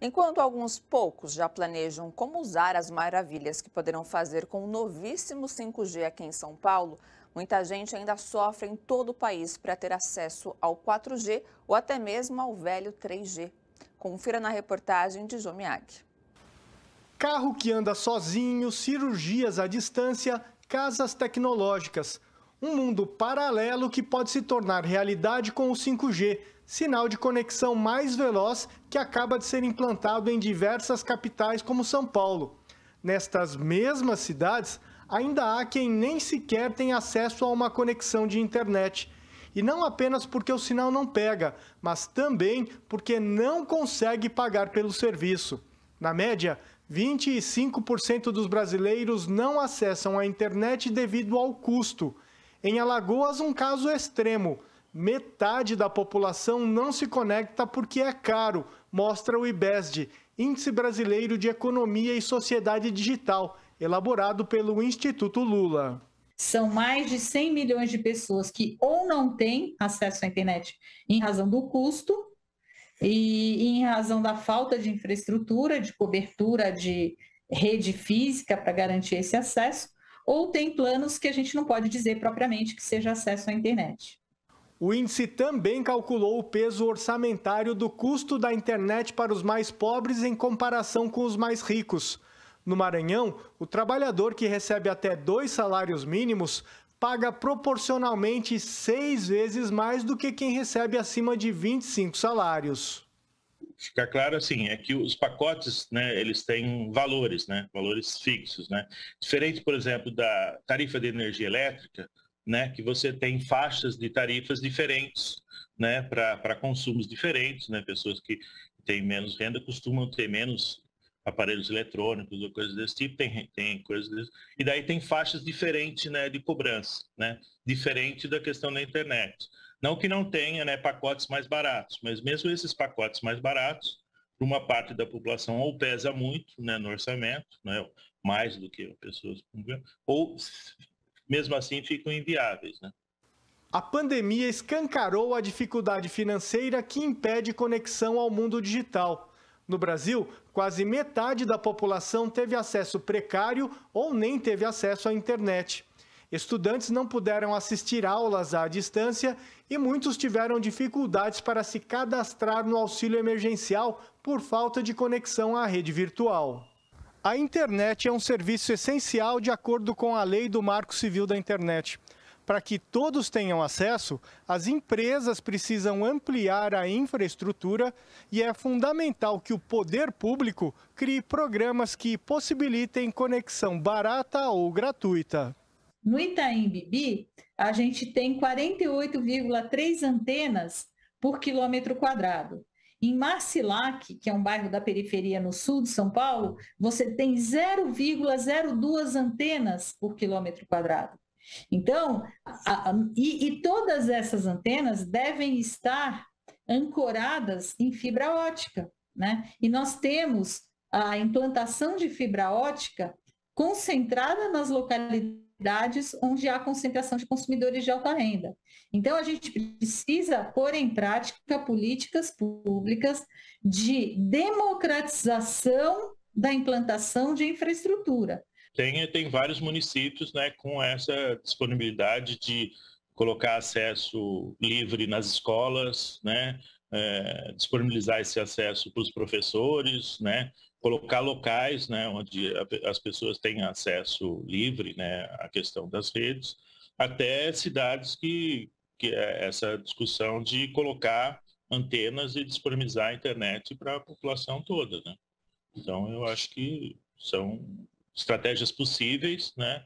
Enquanto alguns poucos já planejam como usar as maravilhas que poderão fazer com o novíssimo 5G aqui em São Paulo, muita gente ainda sofre em todo o país para ter acesso ao 4G ou até mesmo ao velho 3G. Confira na reportagem de Jomiag. Carro que anda sozinho, cirurgias à distância, casas tecnológicas um mundo paralelo que pode se tornar realidade com o 5G, sinal de conexão mais veloz que acaba de ser implantado em diversas capitais como São Paulo. Nestas mesmas cidades, ainda há quem nem sequer tem acesso a uma conexão de internet. E não apenas porque o sinal não pega, mas também porque não consegue pagar pelo serviço. Na média, 25% dos brasileiros não acessam a internet devido ao custo. Em Alagoas, um caso extremo. Metade da população não se conecta porque é caro, mostra o IBESD, Índice Brasileiro de Economia e Sociedade Digital, elaborado pelo Instituto Lula. São mais de 100 milhões de pessoas que ou não têm acesso à internet em razão do custo e em razão da falta de infraestrutura, de cobertura de rede física para garantir esse acesso, ou tem planos que a gente não pode dizer propriamente que seja acesso à internet. O índice também calculou o peso orçamentário do custo da internet para os mais pobres em comparação com os mais ricos. No Maranhão, o trabalhador que recebe até dois salários mínimos paga proporcionalmente seis vezes mais do que quem recebe acima de 25 salários ficar claro assim, é que os pacotes, né, eles têm valores, né, valores fixos, né. Diferente, por exemplo, da tarifa de energia elétrica, né, que você tem faixas de tarifas diferentes, né, para consumos diferentes, né, pessoas que têm menos renda costumam ter menos aparelhos eletrônicos ou coisas desse tipo, tem, tem coisas desse, e daí tem faixas diferentes, né, de cobrança, né, diferente da questão da internet. Não que não tenha né, pacotes mais baratos, mas mesmo esses pacotes mais baratos, para uma parte da população ou pesa muito né, no orçamento, né, mais do que pessoas com ou mesmo assim ficam inviáveis. Né? A pandemia escancarou a dificuldade financeira que impede conexão ao mundo digital. No Brasil, quase metade da população teve acesso precário ou nem teve acesso à internet. Estudantes não puderam assistir aulas à distância e muitos tiveram dificuldades para se cadastrar no auxílio emergencial por falta de conexão à rede virtual. A internet é um serviço essencial de acordo com a lei do Marco Civil da Internet. Para que todos tenham acesso, as empresas precisam ampliar a infraestrutura e é fundamental que o poder público crie programas que possibilitem conexão barata ou gratuita. No Itaim Bibi, a gente tem 48,3 antenas por quilômetro quadrado. Em Marcilac, que é um bairro da periferia no sul de São Paulo, você tem 0,02 antenas por quilômetro quadrado. Então, a, a, e, e todas essas antenas devem estar ancoradas em fibra ótica, né? E nós temos a implantação de fibra ótica concentrada nas localidades cidades onde há concentração de consumidores de alta renda. Então, a gente precisa pôr em prática políticas públicas de democratização da implantação de infraestrutura. Tem, tem vários municípios né, com essa disponibilidade de colocar acesso livre nas escolas, né, é, disponibilizar esse acesso para os professores, né, colocar locais né, onde as pessoas têm acesso livre né, à questão das redes, até cidades que, que é essa discussão de colocar antenas e disponibilizar a internet para a população toda. Né? Então, eu acho que são estratégias possíveis, né?